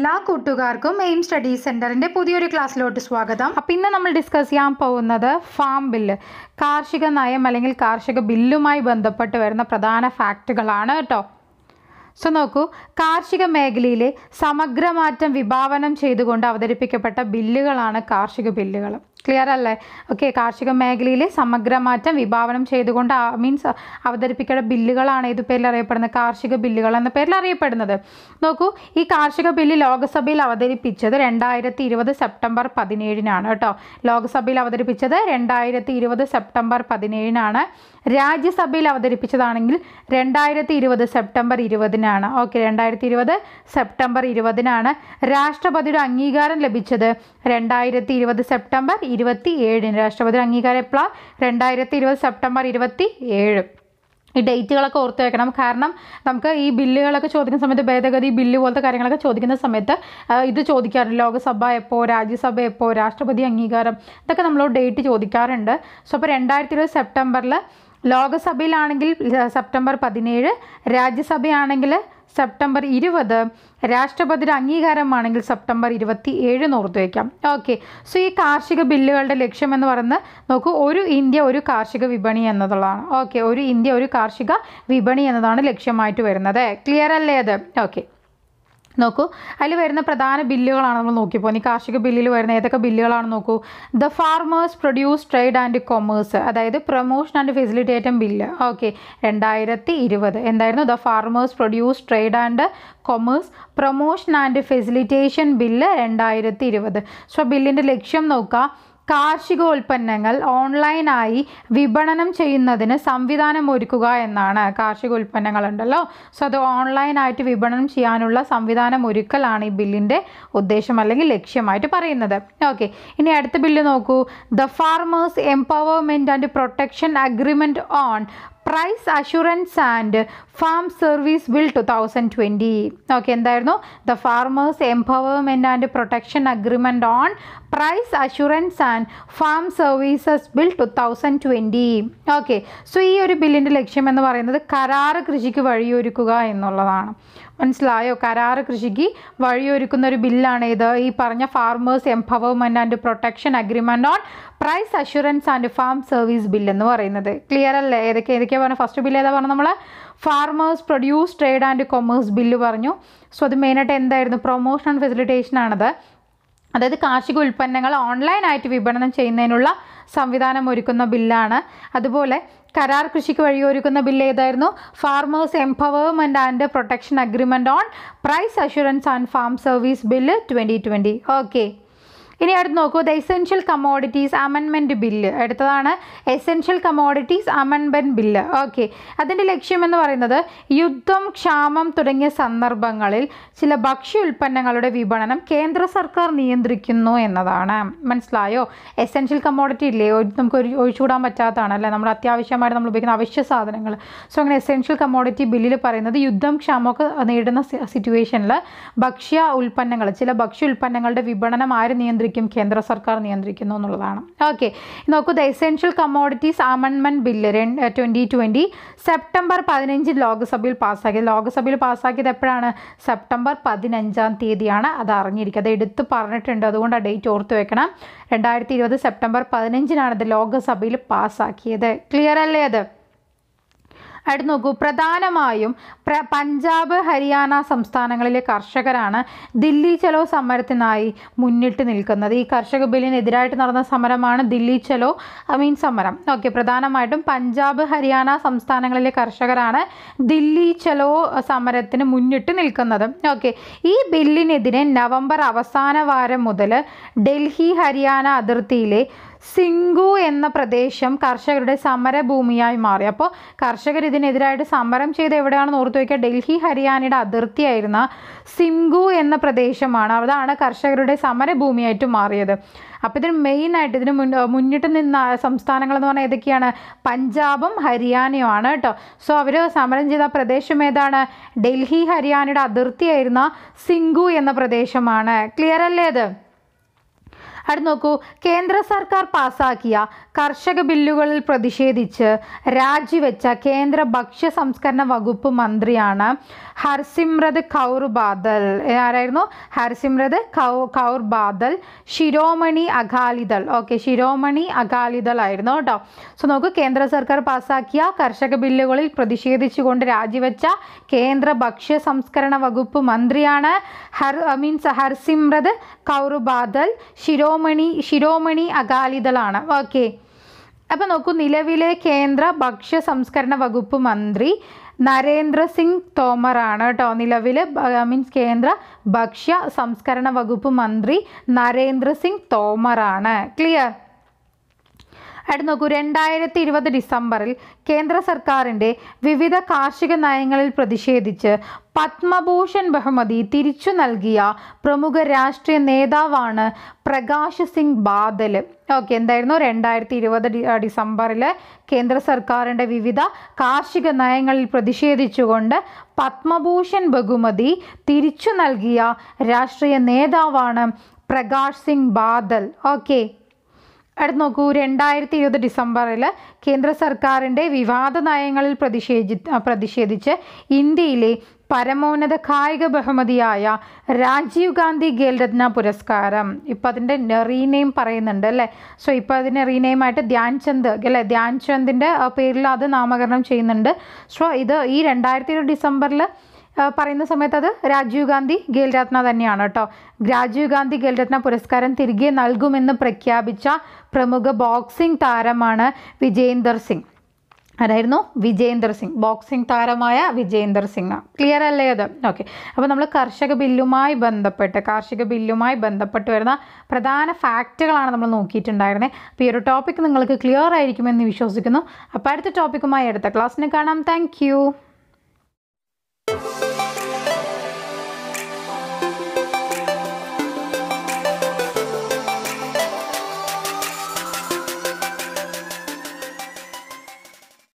എല്ലാ കൂട്ടുകാർക്കും aim study സെൻറ്ററിൻ്റെ പുതിയൊരു ക്ലാസ്സിലോട്ട് സ്വാഗതം അപ്പം ഇന്ന് നമ്മൾ ഡിസ്കസ് ചെയ്യാൻ പോകുന്നത് ഫാം ബില്ല് കാർഷിക നയം അല്ലെങ്കിൽ കാർഷിക ബില്ലുമായി ബന്ധപ്പെട്ട് വരുന്ന പ്രധാന ഫാക്റ്റുകളാണ് കേട്ടോ സോ നോക്കൂ കാർഷിക മേഖലയിലെ സമഗ്രമാറ്റം വിഭാവനം ചെയ്തുകൊണ്ട് അവതരിപ്പിക്കപ്പെട്ട ബില്ലുകളാണ് കാർഷിക ബില്ലുകൾ ക്ലിയർ അല്ലേ ഓക്കെ കാർഷിക മേഖലയിലെ സമഗ്രമാറ്റം വിഭാവനം ചെയ്തുകൊണ്ട് മീൻസ് അവതരിപ്പിക്കേണ്ട ബില്ലുകളാണ് ഏത് പേരിൽ അറിയപ്പെടുന്നത് കാർഷിക ബില്ലുകൾ എന്ന പേരിൽ അറിയപ്പെടുന്നത് നോക്കൂ ഈ കാർഷിക ബില്ല് ലോക്സഭയിൽ അവതരിപ്പിച്ചത് രണ്ടായിരത്തി ഇരുപത് സെപ്റ്റംബർ പതിനേഴിനാണ് കേട്ടോ ലോക്സഭയിൽ അവതരിപ്പിച്ചത് രണ്ടായിരത്തി ഇരുപത് സെപ്റ്റംബർ പതിനേഴിനാണ് രാജ്യസഭയിൽ അവതരിപ്പിച്ചതാണെങ്കിൽ രണ്ടായിരത്തി ഇരുപത് സെപ്റ്റംബർ ഇരുപതിനാണ് ഇരുപതിനാണ് ഓക്കെ രണ്ടായിരത്തി ഇരുപത് സെപ്റ്റംബർ ഇരുപതിനാണ് രാഷ്ട്രപതിയുടെ അംഗീകാരം ലഭിച്ചത് രണ്ടായിരത്തി ഇരുപത് സെപ്റ്റംബർ ഇരുപത്തി ഏഴിന് രാഷ്ട്രപതിയുടെ അംഗീകാരം എപ്പോഴാണ് രണ്ടായിരത്തി ഇരുപത് സെപ്റ്റംബർ ഇരുപത്തി ഏഴ് ഈ ഡേറ്റുകളൊക്കെ ഓർത്ത് വെക്കണം കാരണം നമുക്ക് ഈ ബില്ലുകളൊക്കെ ചോദിക്കുന്ന സമയത്ത് ഭേദഗതി ബില്ല് പോലത്തെ കാര്യങ്ങളൊക്കെ ചോദിക്കുന്ന സമയത്ത് ഇത് ചോദിക്കാറുണ്ട് ലോക്സഭ എപ്പോൾ രാജ്യസഭ എപ്പോൾ രാഷ്ട്രപതി അംഗീകാരം ഇതൊക്കെ നമ്മളോട് ഡേറ്റ് ചോദിക്കാറുണ്ട് സോ അപ്പോൾ രണ്ടായിരത്തി ഇരുപത് സെപ്റ്റംബറിൽ ലോകസഭയിലാണെങ്കിൽ സെപ്റ്റംബർ പതിനേഴ് രാജ്യസഭയാണെങ്കിൽ സെപ്റ്റംബർ ഇരുപത് രാഷ്ട്രപതിയുടെ അംഗീകാരമാണെങ്കിൽ സെപ്റ്റംബർ ഇരുപത്തി ഏഴ് നോർത്ത് വയ്ക്കാം ഓക്കെ സോ ഈ കാർഷിക ബില്ലുകളുടെ ലക്ഷ്യം എന്ന് പറയുന്നത് നോക്കൂ ഒരു ഇന്ത്യ ഒരു കാർഷിക വിപണി എന്നതുള്ളതാണ് ഓക്കെ ഒരു ഇന്ത്യ ഒരു കാർഷിക വിപണി എന്നതാണ് ലക്ഷ്യമായിട്ട് വരുന്നത് ക്ലിയർ അല്ലേ അത് ഓക്കെ നോക്കൂ അതിൽ വരുന്ന പ്രധാന ബില്ലുകളാണ് നമ്മൾ നോക്കിയപ്പോൾ ഈ കാർഷിക ബില്ലിൽ വരുന്ന ഏതൊക്കെ ബില്ലുകളാണ് നോക്കൂ the farmers produce trade and commerce അതായത് promotion and facilitation bill okay രണ്ടായിരത്തി ഇരുപത് എന്തായിരുന്നു the farmers produce trade and commerce promotion and facilitation bill രണ്ടായിരത്തി ഇരുപത് സോ ബില്ലിൻ്റെ ലക്ഷ്യം നോക്കുക കാർഷികോൽപ്പന്നങ്ങൾ ഓൺലൈനായി വിപണനം ചെയ്യുന്നതിന് സംവിധാനം ഒരുക്കുക എന്നാണ് കാർഷികോൽപ്പന്നങ്ങൾ ഉണ്ടല്ലോ സോ അത് ഓൺലൈനായിട്ട് വിപണനം ചെയ്യാനുള്ള സംവിധാനം ഒരുക്കലാണ് ഈ ബില്ലിൻ്റെ ഉദ്ദേശം അല്ലെങ്കിൽ ലക്ഷ്യമായിട്ട് പറയുന്നത് ഓക്കെ ഇനി അടുത്ത ബില്ല് നോക്കൂ the farmers empowerment and protection agreement on price assurance and farm service bill two thousand twenty okay എന്തായിരുന്നു the farmers empowerment and protection agreement on price assurance and farm services bill two thousand twenty okay so ഈ ഒരു ബില്ലിൻ്റെ ലക്ഷ്യം എന്ന് പറയുന്നത് കരാറ് കൃഷിക്ക് വഴിയൊരുക്കുക എന്നുള്ളതാണ് മനസ്സിലായോ കരാറ് കൃഷിക്ക് വഴിയൊരുക്കുന്ന ഒരു ബില്ലാണ് ഇത് ഈ പറഞ്ഞ farmers empowerment and protection agreement on price assurance and farm service bill എന്ന് പറയുന്നത് ക്ലിയർ അല്ലേ ഏതൊക്കെ ഏതൊക്കെയാണ് പറഞ്ഞത് ഫസ്റ്റ് ബിൽ ഏതാ പറഞ്ഞത് നമ്മൾ farmers produce trade and commerce bill പറഞ്ഞു സോ അത് മെയിനായിട്ട് എന്തായിരുന്നു പ്രൊമോഷൻ ആൻഡ് ഫെസിലിറ്റേഷൻ ആണത് അതായത് കാർഷിക ഉൽപ്പന്നങ്ങൾ ഓൺലൈനായിട്ട് വിപണനം ചെയ്യുന്നതിനുള്ള സംവിധാനം ഒരുക്കുന്ന ബില്ലാണ് അതുപോലെ കരാർ കൃഷിക്ക് വഴിയൊരുക്കുന്ന ബില്ല് ഏതായിരുന്നു farmers empowerment and protection agreement on price assurance and farm service bill twenty twenty okay ഇനി അടുത്ത് നോക്കൂ the essential commodities amendment bill അടുത്തതാണ് essential commodities amendment bill okay അതിൻ്റെ ലക്ഷ്യമെന്ന് പറയുന്നത് യുദ്ധം ക്ഷാമം തുടങ്ങിയ സന്ദർഭങ്ങളിൽ ചില ഭക്ഷ്യ ഉൽപ്പന്നങ്ങളുടെ വിപണനം കേന്ദ്ര സർക്കാർ നിയന്ത്രിക്കുന്നു എന്നതാണ് മനസ്സിലായോ എസെൻഷ്യൽ കമോഡിറ്റി ഇല്ലേ നമുക്ക് ഒഴിച്ചുകൂടാൻ പറ്റാത്തതാണ് അല്ലേ നമ്മൾ അത്യാവശ്യമായിട്ട് നമ്മൾ ഉപയോഗിക്കുന്ന അവശ്യ സാധനങ്ങൾ സോ അങ്ങനെ എസെൻഷ്യൽ കമോഡിറ്റി ബില്ലിൽ പറയുന്നത് യുദ്ധം ക്ഷാമമൊക്കെ നേരിടുന്ന സിറ്റുവേഷനിൽ ഭക്ഷ്യ ഉൽപ്പന്നങ്ങൾ ചില ഭക്ഷ്യ ഉൽപ്പന്നങ്ങളുടെ വിപണനം ആര് നിയന്ത്രിക്കും ശരിക്കും കേന്ദ്ര സർക്കാർ നിയന്ത്രിക്കുന്നു എന്നുള്ളതാണ് ഓക്കെ നോക്കൂ the essential commodities amendment bill twenty twenty September പതിനഞ്ച് ലോക്സഭയിൽ പാസ്സാക്കിയത് ലോക്സഭയിൽ പാസ്സാക്കിയത് എപ്പോഴാണ് സെപ്റ്റംബർ പതിനഞ്ചാം തീയതിയാണ് അത് അറിഞ്ഞിരിക്കുക അത് എടുത്ത് പറഞ്ഞിട്ടുണ്ട് അതുകൊണ്ട് ആ ഡേറ്റ് ഓർത്ത് വെക്കണം രണ്ടായിരത്തി ഇരുപത് സെപ്റ്റംബർ പതിനഞ്ചിനാണ് ഇത് ലോക്സഭയിൽ പാസ്സാക്കിയത് ക്ലിയർ അല്ലേ അത് അടുത്ത് നോക്കൂ പ്രധാനമായും പ്ര പഞ്ചാബ് ഹരിയാന സംസ്ഥാനങ്ങളിലെ കർഷകരാണ് ദില്ലി ചലോ സമരത്തിനായി മുന്നിട്ട് നിൽക്കുന്നത് ഈ കർഷക ബില്ലിനെതിരായിട്ട് നടന്ന സമരമാണ് ദില്ലി ചലോ ഐ മീൻ സമരം ഓക്കെ പ്രധാനമായിട്ടും പഞ്ചാബ് ഹരിയാന സംസ്ഥാനങ്ങളിലെ കർഷകരാണ് ദില്ലി ചലോ സമരത്തിന് മുന്നിട്ട് നിൽക്കുന്നത് ഓക്കെ ഈ ബില്ലിനെതിരെ നവംബർ അവസാന വാരം മുതൽ ഡൽഹി ഹരിയാന അതിർത്തിയിലെ സിംഗു എന്ന പ്രദേശം കർഷകരുടെ സമരഭൂമിയായി മാറി അപ്പോൾ കർഷകർ ഇതിനെതിരായിട്ട് സമരം ചെയ്ത് എവിടെയാണെന്ന് ഓർത്തു വയ്ക്കുക ഡൽഹി ഹരിയാനയുടെ അതിർത്തിയായിരുന്ന സിംഗു എന്ന പ്രദേശമാണ് അതാണ് കർഷകരുടെ സമരഭൂമിയായിട്ട് മാറിയത് അപ്പോൾ ഇതിന് മെയിനായിട്ട് ഇതിന് മുൻ മുന്നിട്ട് നിന്ന സംസ്ഥാനങ്ങളെന്ന് പറഞ്ഞാൽ ഏതൊക്കെയാണ് പഞ്ചാബും ഹരിയാനയുമാണ് കേട്ടോ സോ അവർ സമരം ചെയ്ത പ്രദേശം ഏതാണ് ഡൽഹി ഹരിയാനയുടെ അതിർത്തിയായിരുന്ന സിംഗു എന്ന പ്രദേശമാണ് ക്ലിയർ അല്ലേ അത് അടുത്ത് നോക്കൂ കേന്ദ്ര സർക്കാർ പാസാക്കിയ കർഷക ബില്ലുകളിൽ പ്രതിഷേധിച്ച് രാജിവെച്ച കേന്ദ്ര ഭക്ഷ്യ സംസ്കരണ വകുപ്പ് മന്ത്രിയാണ് ഹർസിമ്രത് കൗർ ബാദൽ ആരായിരുന്നു ഹർസിമ്രത് കൗ കൗർ ബാദൽ ശിരോമണി അകാലിദൾ ഓക്കെ ശിരോമണി അകാലിദൾ ആയിരുന്നു കേട്ടോ സോ നോക്കൂ കേന്ദ്ര സർക്കാർ പാസാക്കിയ കർഷക ബില്ലുകളിൽ പ്രതിഷേധിച്ചുകൊണ്ട് രാജിവെച്ച കേന്ദ്ര ഭക്ഷ്യ സംസ്കരണ വകുപ്പ് മന്ത്രിയാണ് ഹർ മീൻസ് ഹർസിമ്രത് കൗർ ബാദൽ ശിരോ ശിരോമണി ശിരോമണി അകാലിദളാണ് ഓക്കെ അപ്പോൾ നോക്കൂ നിലവിലെ കേന്ദ്ര ഭക്ഷ്യ സംസ്കരണ വകുപ്പ് മന്ത്രി നരേന്ദ്ര സിംഗ് തോമറാണ് കേട്ടോ നിലവിൽ മീൻസ് കേന്ദ്ര ഭക്ഷ്യ സംസ്കരണ വകുപ്പ് മന്ത്രി നരേന്ദ്ര സിംഗ് തോമറാണ് ക്ലിയർ അടുത്ത് നോക്കൂ രണ്ടായിരത്തി ഇരുപത് ഡിസംബറിൽ കേന്ദ്ര സർക്കാരിൻ്റെ വിവിധ കാർഷിക നയങ്ങളിൽ പ്രതിഷേധിച്ച് പത്മഭൂഷൺ ബഹുമതി തിരിച്ചു നൽകിയ പ്രമുഖ രാഷ്ട്രീയ നേതാവാണ് പ്രകാശ് സിംഗ് ബാദൽ ഓക്കെ എന്തായിരുന്നു രണ്ടായിരത്തി ഇരുപത് ഡിസംബറിൽ കേന്ദ്ര സർക്കാരിൻ്റെ വിവിധ കാർഷിക നയങ്ങളിൽ പ്രതിഷേധിച്ചുകൊണ്ട് പത്മഭൂഷൺ ബഹുമതി തിരിച്ചു നൽകിയ രാഷ്ട്രീയ നേതാവാണ് പ്രകാശ് സിംഗ് ബാദൽ ഓക്കെ അടുത്ത് നോക്കൂ രണ്ടായിരത്തി ഇരുപത് ഡിസംബറിൽ കേന്ദ്ര സർക്കാരിൻ്റെ വിവാദ നയങ്ങളിൽ പ്രതിഷേധി പ്രതിഷേധിച്ച് ഇന്ത്യയിലെ പരമോന്നത കായിക ബഹുമതിയായ രാജീവ് ഗാന്ധി ഖേൽരത്ന പുരസ്കാരം ഇപ്പം അതിൻ്റെ റീനെയിം പറയുന്നുണ്ട് അല്ലേ സോ ഇപ്പോൾ അതിൻ്റെ റീനെയിമായിട്ട് ധ്യാൻചന്ദ് അല്ലേ ധ്യാൻചന്ദിൻ്റെ പേരിൽ അത് നാമകരണം ചെയ്യുന്നുണ്ട് സോ ഇത് ഈ രണ്ടായിരത്തി ഡിസംബറിൽ പറയുന്ന സമയത്ത് അത് രാജീവ് ഗാന്ധി ഖേൽരത്ന തന്നെയാണ് കേട്ടോ രാജീവ് ഗാന്ധി ഖേൽരത്ന പുരസ്കാരം തിരികെ നൽകുമെന്ന് പ്രഖ്യാപിച്ച പ്രമുഖ ബോക്സിംഗ് താരമാണ് വിജേന്ദർ സിംഗ് അതായിരുന്നു വിജേന്ദർ സിംഗ് ബോക്സിംഗ് താരമായ വിജേന്ദർ സിംഗ് ക്ലിയർ അല്ലേ അത് ഓക്കെ അപ്പോൾ നമ്മൾ കർഷക ബില്ലുമായി ബന്ധപ്പെട്ട് കാർഷിക ബില്ലുമായി ബന്ധപ്പെട്ട് വരുന്ന പ്രധാന ഫാക്റ്റുകളാണ് നമ്മൾ നോക്കിയിട്ടുണ്ടായിരുന്നത് അപ്പോൾ ഈ ഒരു ടോപ്പിക് നിങ്ങൾക്ക് ക്ലിയർ ആയിരിക്കുമെന്ന് വിശ്വസിക്കുന്നു അപ്പോൾ അടുത്ത ടോപ്പിക്കുമായി അടുത്ത ക്ലാസ്സിനെ കാണാം താങ്ക്